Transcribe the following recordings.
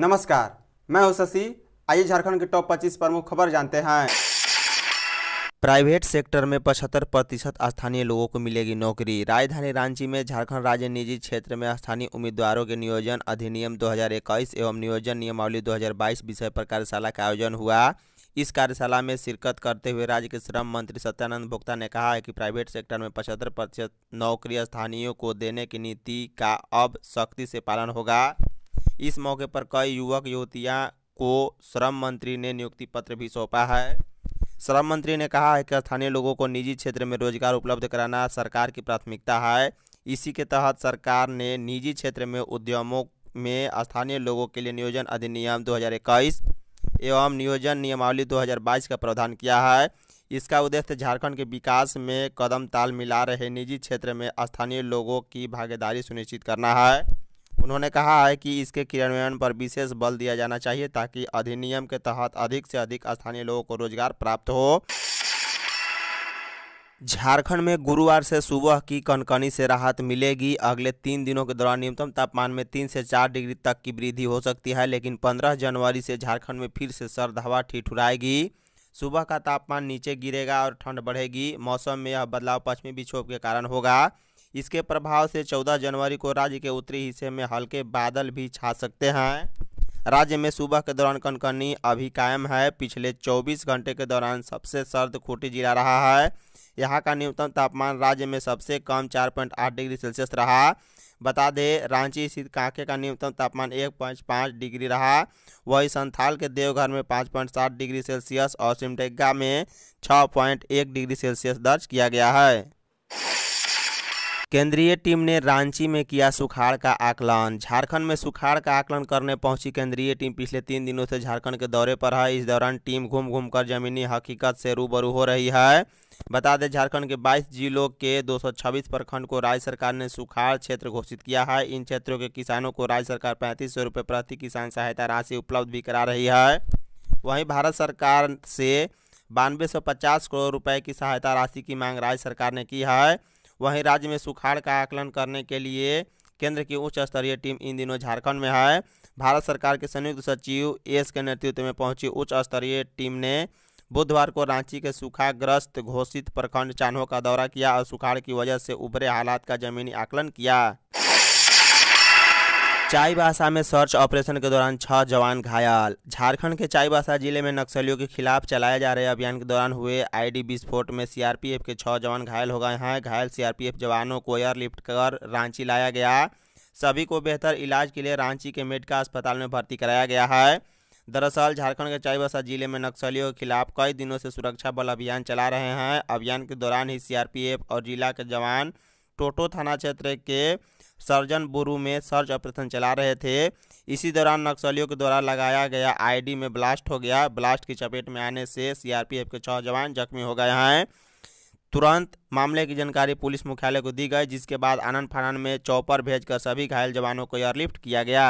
नमस्कार मैं हूं शशि आइए झारखंड के टॉप 25 प्रमुख खबर जानते हैं प्राइवेट सेक्टर में पचहत्तर प्रतिशत स्थानीय लोगों को मिलेगी नौकरी राजधानी रांची में झारखंड राज्य निजी क्षेत्र में स्थानीय उम्मीदवारों के नियोजन अधिनियम 2021 एवं नियोजन नियमावली 2022 विषय पर कार्यशाला का आयोजन हुआ इस कार्यशाला में शिरकत करते हुए राज्य के श्रम मंत्री सत्यानंद भोक्ता ने कहा है कि प्राइवेट सेक्टर में पचहत्तर प्रतिशत नौकरी स्थानीय को देने की नीति का अब सख्ती से पालन होगा इस मौके पर कई युवक युवतियाँ को श्रम मंत्री ने नियुक्ति पत्र भी सौंपा है श्रम मंत्री ने कहा है कि स्थानीय लोगों को निजी क्षेत्र में रोजगार उपलब्ध कराना सरकार की प्राथमिकता है इसी के तहत सरकार ने निजी क्षेत्र में उद्यमों में स्थानीय लोगों के लिए नियोजन अधिनियम 2021 एवं नियोजन नियमावली 2022 का प्रावधान किया है इसका उद्देश्य झारखंड के विकास में कदम ताल मिला रहे निजी क्षेत्र में स्थानीय लोगों की भागीदारी सुनिश्चित करना है उन्होंने कहा है कि इसके क्रियान्वयन पर विशेष बल दिया जाना चाहिए ताकि अधिनियम के तहत अधिक से अधिक स्थानीय लोगों को रोजगार प्राप्त हो झारखंड में गुरुवार से सुबह की कनकनी से राहत मिलेगी अगले तीन दिनों के दौरान न्यूनतम तापमान में तीन से चार डिग्री तक की वृद्धि हो सकती है लेकिन पंद्रह जनवरी से झारखंड में फिर से सर्द हवा ठिठुराएगी सुबह का तापमान नीचे गिरेगा और ठंड बढ़ेगी मौसम में यह बदलाव पश्चिमी विक्षोभ के कारण होगा इसके प्रभाव से 14 जनवरी को राज्य के उत्तरी हिस्से में हल्के बादल भी छा सकते हैं राज्य में सुबह के दौरान कनकनी अभी कायम है पिछले 24 घंटे के दौरान सबसे सर्द खूटी जिला रहा है यहाँ का न्यूनतम तापमान राज्य में सबसे कम 4.8 डिग्री सेल्सियस रहा बता दें रांची स्थित कांके का न्यूनतम तापमान एक पॉइंट पाँच डिग्री रहा वहीं संथाल के देवघर में पाँच पॉइंट सात डिग्री सेल्सियस और सिमटेगा में छः पॉइंट एक डिग्री सेल्सियस दर्ज किया गया है केंद्रीय टीम ने रांची में किया सुखाड़ का आकलन झारखंड में सुखाड़ का आकलन करने पहुंची केंद्रीय टीम पिछले तीन दिनों से झारखंड के दौरे पर है इस दौरान टीम घूम घूम कर जमीनी हकीकत से रूबरू हो रही है बता दें झारखंड के 22 जिलों के 226 प्रखंड को राज्य सरकार ने सुखाड़ क्षेत्र घोषित किया है इन क्षेत्रों के किसानों को राज्य सरकार पैंतीस सौ रुपये प्रति किसान सहायता राशि उपलब्ध भी करा रही है वहीं भारत सरकार से बानवे सौ पचास करोड़ रुपये की सहायता राशि की मांग राज्य सरकार ने की है वहीं राज्य में सुखाड़ का आकलन करने के लिए केंद्र की उच्च स्तरीय टीम इन दिनों झारखंड में है भारत सरकार के संयुक्त सचिव एस के नेतृत्व में पहुंची उच्च स्तरीय टीम ने बुधवार को रांची के सूखाग्रस्त घोषित प्रखंड चान्हों का दौरा किया और सुखाड़ की वजह से उभरे हालात का जमीनी आकलन किया चाईबासा में सर्च ऑपरेशन के दौरान छह जवान घायल झारखंड के चाईबासा जिले में नक्सलियों के खिलाफ चलाए जा रहे अभियान के दौरान हुए आईडी विस्फोट में सीआरपीएफ के छह जवान घायल हो गए हैं घायल सीआरपीएफ जवानों को एयरलिफ्ट कर रांची लाया गया सभी को बेहतर इलाज के लिए रांची के मेडिका अस्पताल में भर्ती कराया गया है दरअसल झारखंड के चाईबासा जिले में नक्सलियों के खिलाफ कई दिनों से सुरक्षा बल अभियान चला रहे हैं अभियान के दौरान ही सीआरपीएफ और जिला के जवान टोटो थाना क्षेत्र के सर्जन बुरू में सर्च ऑपरेशन चला रहे थे इसी दौरान नक्सलियों के द्वारा लगाया गया आईडी में ब्लास्ट हो गया ब्लास्ट की चपेट में आने से सीआरपीएफ के छः जवान जख्मी हो गए हैं तुरंत मामले की जानकारी पुलिस मुख्यालय को दी गई जिसके बाद आनंद फानन में चौपर भेजकर सभी घायल जवानों को एयरलिफ्ट किया गया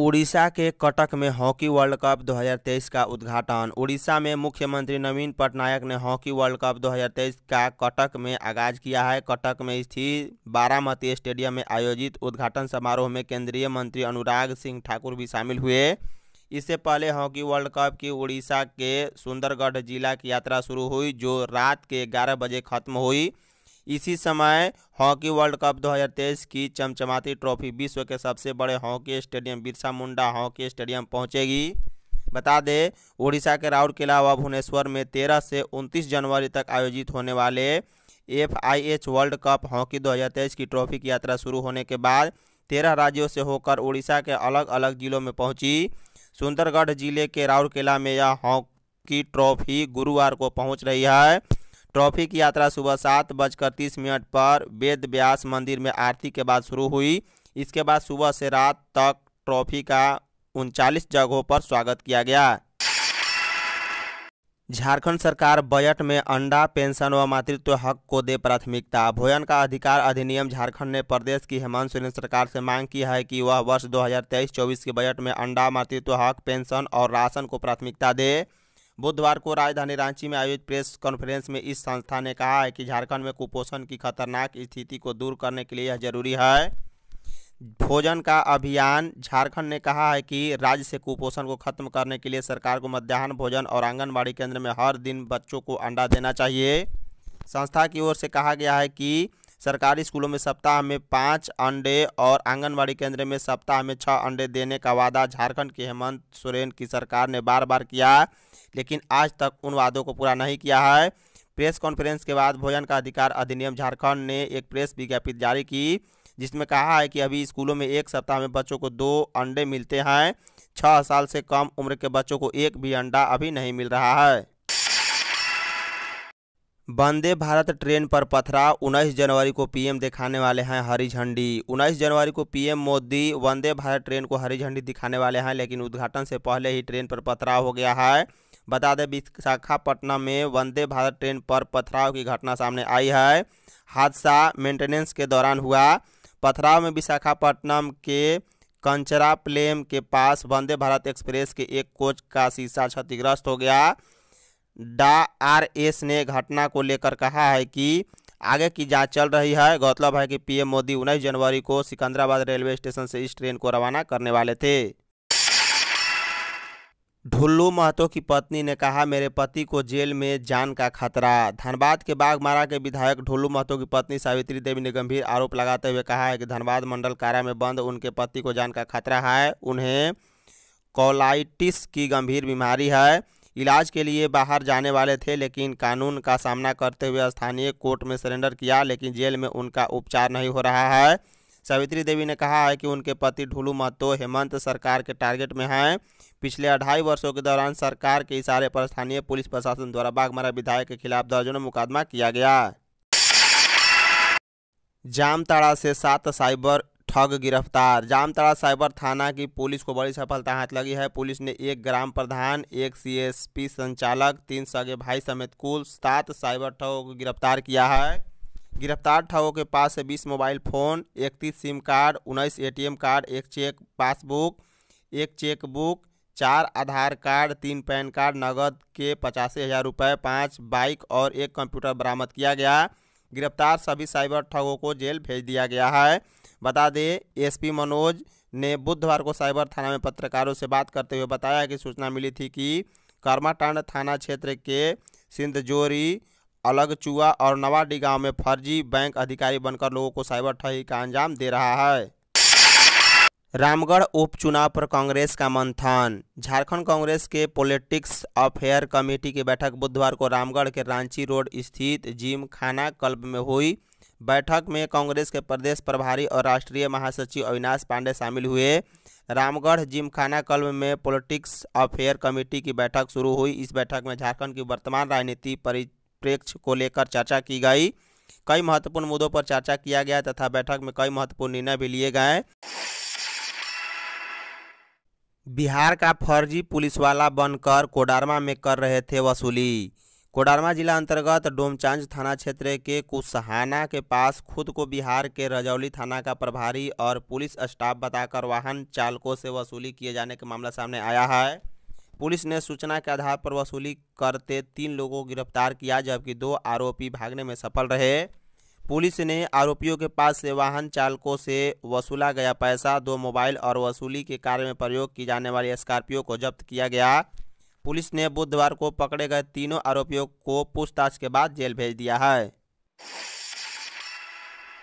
उड़ीसा के कटक में हॉकी वर्ल्ड कप 2023 का उद्घाटन उड़ीसा में मुख्यमंत्री नवीन पटनायक ने हॉकी वर्ल्ड कप 2023 का कटक में आगाज किया है कटक में स्थित बारामती स्टेडियम में आयोजित उद्घाटन समारोह में केंद्रीय मंत्री अनुराग सिंह ठाकुर भी शामिल हुए इससे पहले हॉकी वर्ल्ड कप की उड़ीसा के सुंदरगढ़ जिला की यात्रा शुरू हुई जो रात के ग्यारह बजे खत्म हुई इसी समय हॉकी वर्ल्ड कप 2023 की चमचमाती ट्रॉफी विश्व के सबसे बड़े hockey stadium Birsa Munda hockey stadium पहुंचेगी बता दें उड़ीसा के राउरकेला व भुवनेश्वर में 13 से 29 जनवरी तक आयोजित होने वाले F I H World Cup hockey 2023 की ट्रॉफी की यात्रा शुरू होने के बाद तेरह राज्यों से होकर उड़ीसा के अलग अलग जिलों में पहुंची सुंदरगढ़ जिले के राउरकेला में यह हॉकी ट्रॉफी गुरुवार को पहुंच रही है ट्रॉफी की यात्रा सुबह सात बजकर तीस मिनट पर वेद व्यास मंदिर में आरती के बाद शुरू हुई इसके बाद सुबह से रात तक ट्रॉफी का उनचालीस जगहों पर स्वागत किया गया झारखंड सरकार बजट में अंडा पेंशन व मातृत्व हक को दे प्राथमिकता भोजन का अधिकार अधिनियम झारखंड ने प्रदेश की हेमंत सोरेन सरकार से मांग की है कि वह वर्ष 2023-24 के बजट में अंडा मातृत्व हक पेंशन और राशन को प्राथमिकता दे बुधवार को राजधानी रांची में आयोजित प्रेस कॉन्फ्रेंस में इस संस्था ने कहा है कि झारखंड में कुपोषण की खतरनाक स्थिति को दूर करने के लिए यह जरूरी है भोजन का अभियान झारखंड ने कहा है कि राज्य से कुपोषण को खत्म करने के लिए सरकार को मध्याह्न भोजन और आंगनबाड़ी केंद्र में हर दिन बच्चों को अंडा देना चाहिए संस्था की ओर से कहा गया है कि सरकारी स्कूलों में सप्ताह में पाँच अंडे और आंगनबाड़ी केंद्र में सप्ताह में छः अंडे देने का वादा झारखंड की हेमंत सोरेन की सरकार ने बार बार किया लेकिन आज तक उन वादों को पूरा नहीं किया है प्रेस कॉन्फ्रेंस के बाद भोजन का अधिकार अधिनियम झारखंड ने एक प्रेस विज्ञप्ति जारी की जिसमें कहा है कि अभी स्कूलों में एक सप्ताह में बच्चों को दो अंडे मिलते हैं छः साल से कम उम्र के बच्चों को एक भी अंडा अभी नहीं मिल रहा है वंदे भारत ट्रेन पर पथराव उन्नीस जनवरी को पीएम दिखाने वाले हैं हरी झंडी उन्नीस जनवरी को पीएम मोदी वंदे भारत ट्रेन को हरी झंडी दिखाने वाले हैं लेकिन उद्घाटन से पहले ही ट्रेन पर पथराव हो गया है बता दें विशाखापट्टनम में वंदे भारत ट्रेन पर पथराव की घटना सामने आई है हादसा मेंटेनेंस के दौरान हुआ पथराव में विशाखापट्टनम के कंचरा प्लेम के पास वंदे भारत एक्सप्रेस के एक कोच का शीशा क्षतिग्रस्त हो गया डा आर एस ने घटना को लेकर कहा है कि आगे की जांच चल रही है गौरतलब है कि पीएम मोदी उन्नीस जनवरी को सिकंदराबाद रेलवे स्टेशन से इस ट्रेन को रवाना करने वाले थे ढुल्लू महतो की पत्नी ने कहा मेरे पति को जेल में जान का खतरा धनबाद के बागमारा के विधायक ढुल्लू महतो की पत्नी सावित्री देवी ने गंभीर आरोप लगाते हुए कहा है कि धनबाद मंडल कारा में बंद उनके पति को जान का खतरा है उन्हें कोलाइटिस की गंभीर बीमारी है इलाज के लिए बाहर जाने वाले थे लेकिन कानून का सामना करते हुए स्थानीय कोर्ट में सरेंडर किया लेकिन जेल में उनका उपचार नहीं हो रहा है सावित्री देवी ने कहा है कि उनके पति ढुलू महतो हेमंत सरकार के टारगेट में हैं पिछले अढ़ाई वर्षों के दौरान सरकार के इशारे पर स्थानीय पुलिस प्रशासन द्वारा बागमारा विधायक के खिलाफ दर्जनों मुकदमा किया गया जामताड़ा से सात साइबर ठग गिरफ्तार जामताड़ा साइबर थाना की पुलिस को बड़ी सफलता हाथ लगी है पुलिस ने एक ग्राम प्रधान एक सीएसपी संचालक तीन सगे भाई समेत कुल सात साइबर ठगों को गिरफ्तार किया है गिरफ्तार ठगों के पास से बीस मोबाइल फ़ोन इकतीस सिम कार्ड उन्नीस एटीएम कार्ड एक चेक पासबुक एक चेकबुक चार आधार कार्ड तीन पैन कार्ड नगद के पचासी हज़ार रुपये पाँच बाइक और एक कंप्यूटर बरामद किया गया गिरफ्तार सभी साइबर ठगों को जेल भेज दिया गया है बता दें एसपी मनोज ने बुधवार को साइबर थाना में पत्रकारों से बात करते हुए बताया कि सूचना मिली थी कि कर्माटांड थाना क्षेत्र के सिंधजोरी अलगचुआ और नवाडी गांव में फर्जी बैंक अधिकारी बनकर लोगों को साइबर ठगी का अंजाम दे रहा है रामगढ़ उपचुनाव पर कांग्रेस का मंथन झारखंड कांग्रेस के पॉलिटिक्स अफेयर कमेटी की बैठक बुधवार को रामगढ़ के रांची रोड स्थित जिम खाना क्लब में हुई बैठक में कांग्रेस के प्रदेश प्रभारी और राष्ट्रीय महासचिव अविनाश पांडे शामिल हुए रामगढ़ जिमखाना कल्ब में पॉलिटिक्स अफेयर कमेटी की बैठक शुरू हुई इस बैठक में झारखंड की वर्तमान राजनीति परिप्रेक्ष्य को लेकर चर्चा की गई कई महत्वपूर्ण मुद्दों पर चर्चा किया गया तथा बैठक में कई महत्वपूर्ण निर्णय भी लिए गए बिहार का फर्जी पुलिस वाला बनकर कोडारमा में कर रहे थे वसूली कोडरमा जिला अंतर्गत डोमचांज थाना क्षेत्र के कुसहाना के पास खुद को बिहार के रजौली थाना का प्रभारी और पुलिस स्टाफ बताकर वाहन चालकों से वसूली किए जाने का मामला सामने आया है पुलिस ने सूचना के आधार पर वसूली करते तीन लोगों को गिरफ्तार किया जबकि दो आरोपी भागने में सफल रहे पुलिस ने आरोपियों के पास से वाहन चालकों से वसूला गया पैसा दो मोबाइल और वसूली के कार्य में प्रयोग की जाने वाली स्कॉर्पियो को जब्त किया गया पुलिस ने बुधवार को पकड़े गए तीनों आरोपियों को पूछताछ के बाद जेल भेज दिया है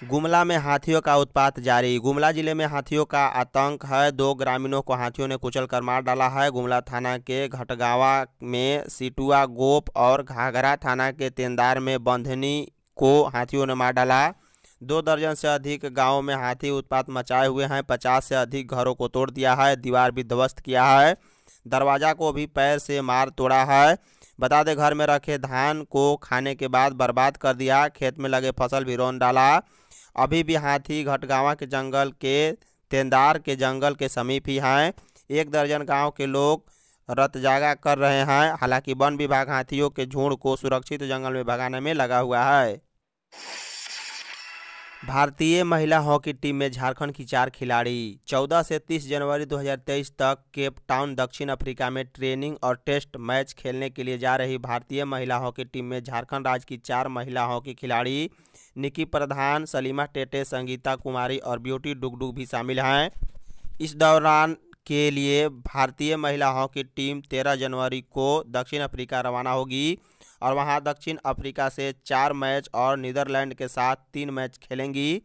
गुमला में हाथियों का उत्पात जारी गुमला जिले में हाथियों का आतंक है दो ग्रामीणों को हाथियों ने कुचल कर मार डाला है गुमला थाना के घटगावा में सिटुआ गोप और घाघरा थाना के तेंदार में बंधनी को हाथियों ने मार डाला दो दर्जन से अधिक गांवों में हाथी उत्पात मचाए हुए हैं पचास से अधिक घरों को तोड़ दिया है दीवार भी ध्वस्त किया है दरवाज़ा को भी पैर से मार तोड़ा है बता दे घर में रखे धान को खाने के बाद बर्बाद कर दिया खेत में लगे फसल भी रोन डाला अभी भी हाथी घटगावा के जंगल के तेंदार के जंगल के समीप ही हैं एक दर्जन गांव के लोग रतजागा कर रहे हैं हालांकि वन विभाग हाथियों के झुंड को सुरक्षित जंगल में भगाने में लगा हुआ है भारतीय महिला हॉकी टीम में झारखंड की चार खिलाड़ी 14 से 30 जनवरी 2023 तक केप टाउन दक्षिण अफ्रीका में ट्रेनिंग और टेस्ट मैच खेलने के लिए जा रही भारतीय महिला हॉकी टीम में झारखंड राज्य की चार महिला हॉकी खिलाड़ी निकी प्रधान सलीमा टेटे संगीता कुमारी और ब्यूटी डुगडुग भी शामिल हैं इस दौरान के लिए भारतीय महिला हॉकी टीम तेरह जनवरी को दक्षिण अफ्रीका रवाना होगी और वहाँ दक्षिण अफ्रीका से चार मैच और नीदरलैंड के साथ तीन मैच खेलेंगी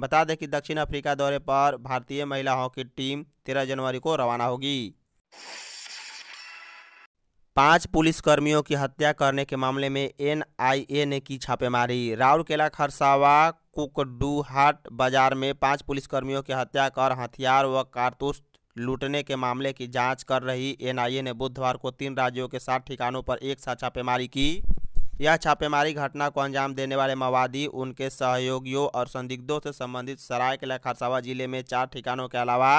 बता दें कि दक्षिण अफ्रीका दौरे पर भारतीय महिला हॉकी टीम तेरह जनवरी को रवाना होगी पांच पुलिसकर्मियों की हत्या करने के मामले में एनआईए ने की छापेमारी राउरकेला खरसावा कुकडूहाट बाजार में पांच पुलिसकर्मियों की हत्या कर हथियार व कारतूस लूटने के मामले की जांच कर रही एनआईए ने बुधवार को तीन राज्यों के सात ठिकानों पर एक साथ छापेमारी की यह छापेमारी घटना को अंजाम देने वाले माओवादी उनके सहयोगियों और संदिग्धों से संबंधित सरायकेला खरसावा जिले में चार ठिकानों के अलावा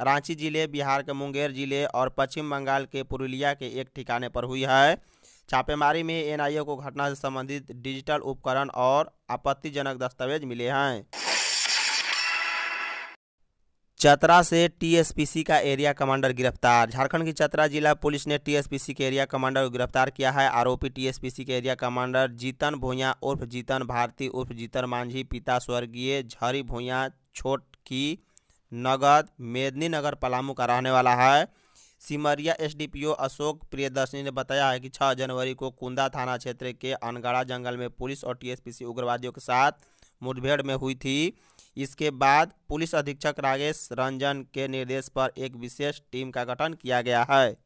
रांची जिले बिहार के मुंगेर जिले और पश्चिम बंगाल के पुरुलिया के एक ठिकाने पर हुई है छापेमारी में एनआईए को घटना से संबंधित डिजिटल उपकरण और आपत्तिजनक दस्तावेज मिले हैं चतरा से टीएसपीसी का एरिया कमांडर गिरफ्तार झारखंड की चतरा जिला पुलिस ने टीएसपीसी के एरिया कमांडर को गिरफ्तार किया है आरोपी टीएसपीसी के एरिया कमांडर जीतन भोया उर्फ जीतन भारती उर्फ जीतन मांझी पिता स्वर्गीय झरी भोया छोट की नगर पलामू का रहने वाला है सिमरिया एसडीपीओ अशोक प्रियदर्शनी ने बताया है कि छह जनवरी को कुंदा थाना क्षेत्र के अनगाड़ा जंगल में पुलिस और टीएसपीसी उग्रवादियों के साथ मुठभेड़ में हुई थी इसके बाद पुलिस अधीक्षक राजेश रंजन के निर्देश पर एक विशेष टीम का गठन किया गया है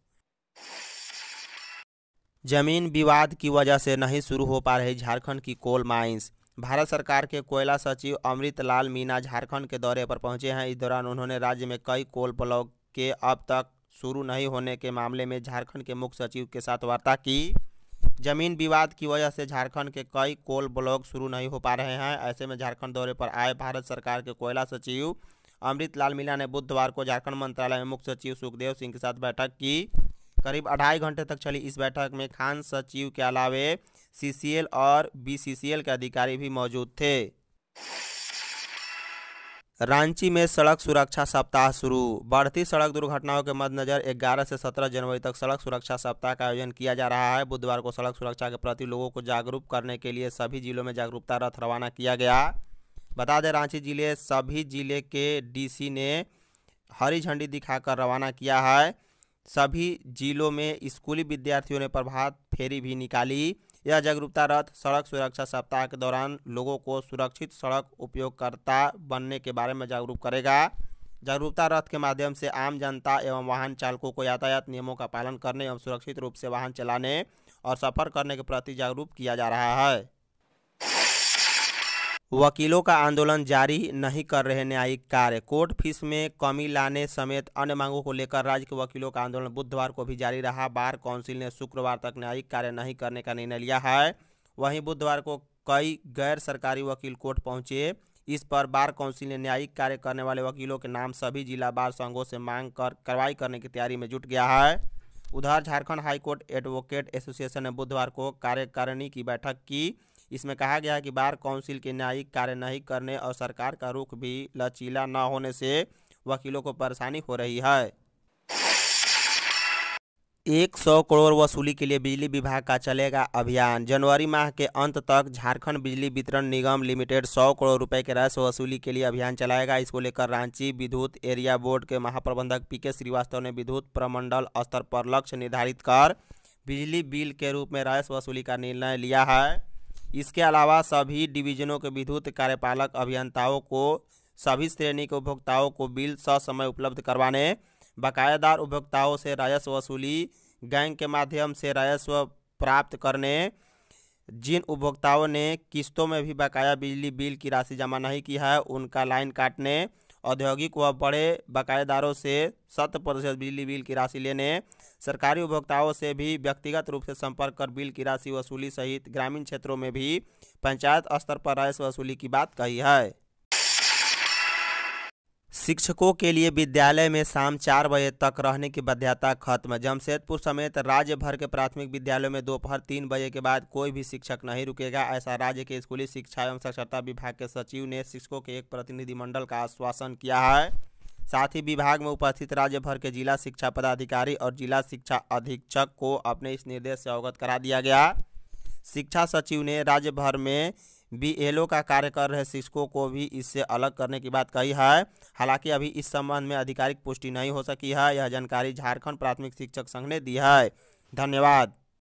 जमीन विवाद की वजह से नहीं शुरू हो पा रही झारखंड की कोल माइंस भारत सरकार के कोयला सचिव अमृत लाल मीना झारखंड के दौरे पर पहुंचे हैं इस दौरान उन्होंने राज्य में कई कोल ब्लॉक के अब तक शुरू नहीं होने के मामले में झारखंड के मुख्य सचिव के साथ वार्ता की जमीन विवाद की वजह से झारखंड के कई कोल ब्लॉक शुरू नहीं हो पा रहे हैं ऐसे में झारखंड दौरे पर आए भारत सरकार के कोयला सचिव अमृत लाल मीणा ने बुधवार को झारखंड मंत्रालय में मुख्य सचिव सुखदेव सिंह के साथ बैठक की करीब अढ़ाई घंटे तक चली इस बैठक में खान सचिव के अलावे सी और बी के अधिकारी भी मौजूद थे रांची में सड़क सुरक्षा सप्ताह शुरू बढ़ती सड़क दुर्घटनाओं के मद्देनजर 11 से 17 जनवरी तक सड़क सुरक्षा सप्ताह का आयोजन किया जा रहा है बुधवार को सड़क सुरक्षा के प्रति लोगों को जागरूक करने के लिए सभी जिलों में जागरूकता रथ रवाना किया गया बता दें रांची जिले सभी जिले के डीसी ने हरी झंडी दिखाकर रवाना किया है सभी जिलों में स्कूली विद्यार्थियों ने प्रभात फेरी भी निकाली यह जागरूकता रथ सड़क सुरक्षा सप्ताह के दौरान लोगों को सुरक्षित सड़क उपयोगकर्ता बनने के बारे में जागरूक करेगा जागरूकता रथ के माध्यम से आम जनता एवं वाहन चालकों को यातायात नियमों का पालन करने एवं सुरक्षित रूप से वाहन चलाने और सफर करने के प्रति जागरूक किया जा रहा है वकीलों का आंदोलन जारी नहीं कर रहे न्यायिक कार्य कोर्ट फीस में कमी लाने समेत अन्य मांगों को लेकर राज्य के वकीलों का आंदोलन बुधवार को भी जारी रहा बार काउंसिल ने शुक्रवार तक न्यायिक कार्य नहीं करने का निर्णय लिया है वहीं बुधवार को कई गैर सरकारी वकील कोर्ट पहुंचे इस पर बार काउंसिल ने न्यायिक कार्य करने वाले वकीलों के नाम सभी जिला बार संघों से मांग कर कार्रवाई करने की तैयारी में जुट गया है उधर झारखंड हाईकोर्ट एडवोकेट एसोसिएशन ने बुधवार को कार्यकारिणी की बैठक की इसमें कहा गया कि बार काउंसिल की न्यायिक कार्य नहीं करने और सरकार का रुख भी लचीला न होने से वकीलों को परेशानी हो रही है एक सौ करोड़ वसूली के लिए बिजली विभाग का चलेगा अभियान जनवरी माह के अंत तक झारखंड बिजली वितरण निगम लिमिटेड सौ करोड़ रुपए के राशि वसूली के लिए अभियान चलाएगा इसको लेकर रांची विद्युत एरिया बोर्ड के महाप्रबंधक पी के श्रीवास्तव ने विद्युत प्रमंडल स्तर पर लक्ष्य निर्धारित कर बिजली बिल के रूप में राशि वसूली का निर्णय लिया है इसके अलावा सभी डिवीजनों के विद्युत कार्यपालक अभियंताओं को सभी श्रेणी के उपभोक्ताओं को बिल ससमय उपलब्ध करवाने बकायादार उपभोक्ताओं से राजस्व वसूली गैंग के माध्यम से राजस्व प्राप्त करने जिन उपभोक्ताओं ने किस्तों में भी बकाया बिजली बिल की राशि जमा नहीं की है उनका लाइन काटने औद्योगिक व बड़े बकायेदारों से शत प्रतिशत बिजली बिल की राशि लेने सरकारी उपभोक्ताओं से भी व्यक्तिगत रूप से संपर्क कर बिल की राशि वसूली सहित ग्रामीण क्षेत्रों में भी पंचायत स्तर पर राजस्व वसूली की बात कही है शिक्षकों के लिए विद्यालय में शाम चार बजे तक रहने की बाध्यता खत्म जमशेदपुर समेत राज्य भर के प्राथमिक विद्यालयों में दोपहर तीन बजे के बाद कोई भी शिक्षक नहीं रुकेगा ऐसा राज्य के स्कूली शिक्षा एवं साक्षरता विभाग के सचिव ने शिक्षकों के एक प्रतिनिधिमंडल का आश्वासन किया है साथ ही विभाग में उपस्थित राज्य भर के जिला शिक्षा पदाधिकारी और जिला शिक्षा अधीक्षक को अपने इस निर्देश से अवगत करा दिया गया शिक्षा सचिव ने राज्य भर में बीएलओ का कार्य कर रहे शिक्षकों को भी इससे अलग करने की बात कही है हालांकि अभी इस संबंध में आधिकारिक पुष्टि नहीं हो सकी है यह जानकारी झारखंड प्राथमिक शिक्षक संघ ने दी है धन्यवाद